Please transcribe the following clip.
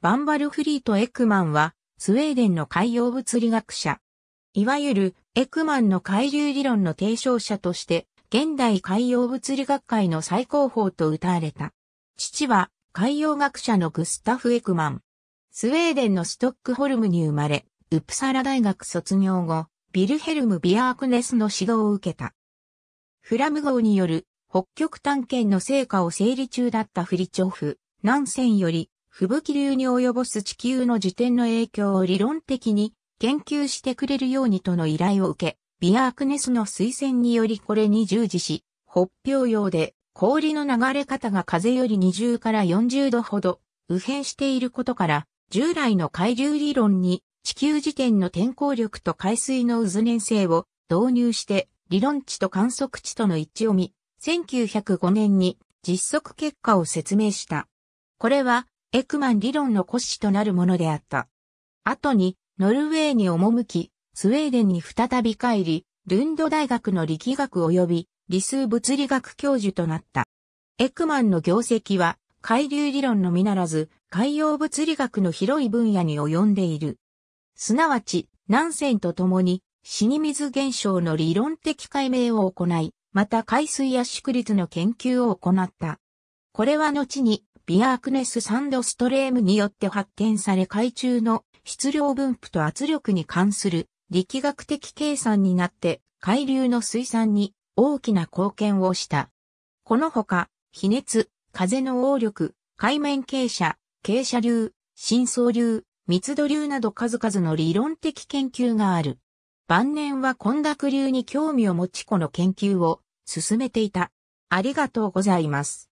バンバルフリート・エクマンは、スウェーデンの海洋物理学者。いわゆる、エクマンの海流理論の提唱者として、現代海洋物理学界の最高峰と歌われた。父は、海洋学者のグスタフ・エクマン。スウェーデンのストックホルムに生まれ、ウプサラ大学卒業後、ビルヘルム・ビアークネスの指導を受けた。フラム号による北極探検の成果を整理中だったフリチョフ、南線より吹雪流に及ぼす地球の時点の影響を理論的に研究してくれるようにとの依頼を受け、ビアークネスの推薦によりこれに従事し、北表洋で氷の流れ方が風より20から40度ほど右辺していることから、従来の海流理論に地球時点の天候力と海水の渦年性を導入して理論値と観測値との一致を見、1905年に実測結果を説明した。これはエクマン理論の骨子となるものであった。後に、ノルウェーに赴き、スウェーデンに再び帰り、ルンド大学の力学及び理数物理学教授となった。エクマンの業績は、海流理論のみならず、海洋物理学の広い分野に及んでいる。すなわち、南線とと共に、死に水現象の理論的解明を行い、また海水圧縮率の研究を行った。これは後にビアークネス・サンドストレームによって発見され海中の質量分布と圧力に関する力学的計算になって海流の水産に大きな貢献をした。このほか、比熱、風の応力、海面傾斜、傾斜流、深層流、密度流など数々の理論的研究がある。晩年は混濁流に興味を持ちこの研究を進めていた。ありがとうございます。